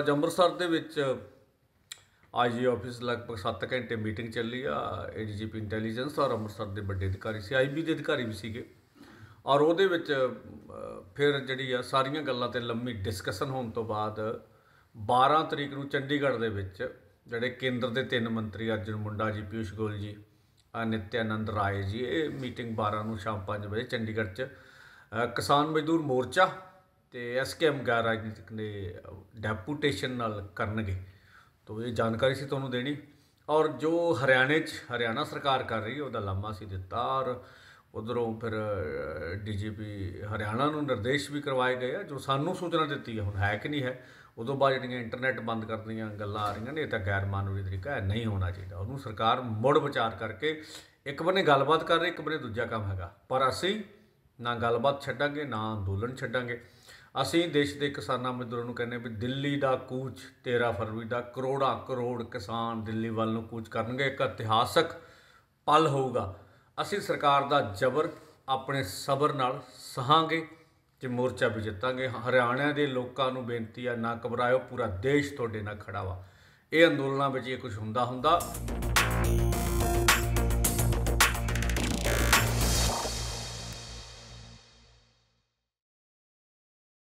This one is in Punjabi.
ਅੱਜ ਅੰਮ੍ਰਿਤਸਰ ਦੇ ਵਿੱਚ ਆਈਜੀ ਆਫਿਸ ਲਗਭਗ 7 ਘੰਟੇ ਮੀਟਿੰਗ ਚੱਲੀ ਆ ਏਡੀਜੀਪੀ ਇੰਟੈਲੀਜੈਂਸ ਔਰ ਅੰਮ੍ਰਿਤਸਰ ਦੇ ਵੱਡੇ ਅਧਿਕਾਰੀ ਸੀ ਆਈਬੀ ਦੇ ਅਧਿਕਾਰੀ ਵੀ ਸੀਗੇ ਔਰ ਉਹਦੇ ਵਿੱਚ ਫਿਰ ਜਿਹੜੀ ਆ ਸਾਰੀਆਂ ਗੱਲਾਂ ਤੇ ਲੰਮੀ ਡਿਸਕਸ਼ਨ ਹੋਣ ਤੋਂ ਬਾਅਦ 12 ਤਰੀਕ ਨੂੰ ਚੰਡੀਗੜ੍ਹ ਦੇ ਵਿੱਚ ਜਿਹੜੇ ਕੇਂਦਰ ਦੇ ਤਿੰਨ ਮੰਤਰੀ ਅਰਜਨ ਮੁੰਡਾ ਜੀ ਪਿਊਸ਼ ਗੋਲ ਜੀ ਨਿਤਿਆਨੰਦ ਰਾਏ ਜੀ ਇਹ ਮੀਟਿੰਗ 12 ਨੂੰ ਸ਼ਾਮ 5 ਵਜੇ ਚੰਡੀਗੜ੍ਹ 'ਚ ਕਿਸਾਨ ਮਜ਼ਦੂਰ ਮੋਰਚਾ ਤੇ ਐਸਕੇਐਮ ਗਾਰ ਰਾਜਨੀਤਿਕ ਨੇ ਡੈਪੂਟੇਸ਼ਨ ਨਾਲ ਕਰਨਗੇ ਤੋਂ ਇਹ ਜਾਣਕਾਰੀ ਸੀ ਤੁਹਾਨੂੰ ਦੇਣੀ ਔਰ ਜੋ ਹਰਿਆਣੇ 'ਚ ਹਰਿਆਣਾ ਸਰਕਾਰ ਕਰ ਰਹੀ ਉਹਦਾ ਲੰਮਾ ਸੀ ਦਿੱਤਾ ਔਰ ਉਧਰੋਂ ਫਿਰ ਡੀਜੀਪੀ ਹਰਿਆਣਾ ਨੂੰ ਨਿਰਦੇਸ਼ ਵੀ ਕਰਵਾਏ ਗਏ ਆ ਜੋ ਸਾਨੂੰ ਸੂਚਨਾ ਦਿੱਤੀ ਹੈ ਹੁਣ ਹੈ ਕਿ ਨਹੀਂ ਹੈ ਉਦੋਂ ਬਾਅਦ ਜਿਹੜੀਆਂ ਇੰਟਰਨੈਟ ਬੰਦ ਕਰਦੀਆਂ ਗੱਲਾਂ ਆ ਰਹੀਆਂ ਨੇ ਇਹ ਤਾਂ ਗੈਰ ਮਾਨਵੀ ਤਰੀਕਾ ਹੈ ਨਹੀਂ ਹੋਣਾ ਚਾਹੀਦਾ ਉਹਨੂੰ ਸਰਕਾਰ ਮੁੜ ਵਿਚਾਰ ਕਰਕੇ ਇੱਕ ਬੰਨੇ ਗੱਲਬਾਤ ਕਰ ਰਹੀ ਇੱਕ ਬੰਨੇ ਦੂਜਾ ਕੰਮ ਹੈਗਾ ਪਰ ਅਸੀਂ ਨਾ ਗੱਲਬਾਤ ਛੱਡਾਂਗੇ ਨਾ ਅੰਦੋਲਨ ਛੱਡਾਂਗੇ ਅਸੀਂ ਦੇਸ਼ ਦੇ ਕਿਸਾਨਾਂ ਮਜ਼ਦੂਰਾਂ ਨੂੰ ਕਹਿੰਦੇ ਵੀ ਦਿੱਲੀ ਦਾ ਕੂਚ 13 ਫਰਵਰੀ ਦਾ ਕਰੋੜਾਂ ਕਰੋੜ ਕਿਸਾਨ ਦਿੱਲੀ ਵੱਲ ਨੂੰ ਕੂਚ ਕਰਨਗੇ ਇੱਕ ਇਤਿਹਾਸਕ ਪਲ ਹੋਊਗਾ ਅਸੀਂ ਸਰਕਾਰ ਦਾ ਜ਼ਬਰ ਆਪਣੇ ਸਬਰ ਨਾਲ ਸਹਾਂਗੇ ਤੇ ਮੋਰਚਾ ਵੀ ਜਿੱਤਾਂਗੇ ਹਰਿਆਣਾ ਦੇ ਲੋਕਾਂ ਨੂੰ ਬੇਨਤੀ ਆ ਨਾ ਘਬਰਾਇਓ ਪੂਰਾ ਦੇਸ਼ ਤੁਹਾਡੇ ਨਾਲ ਖੜਾ ਵਾ ਇਹ ਅੰਦੋਲਨਾਂ ਵਿੱਚ ਇਹ ਕੁਝ ਹੁੰਦਾ ਹੁੰਦਾ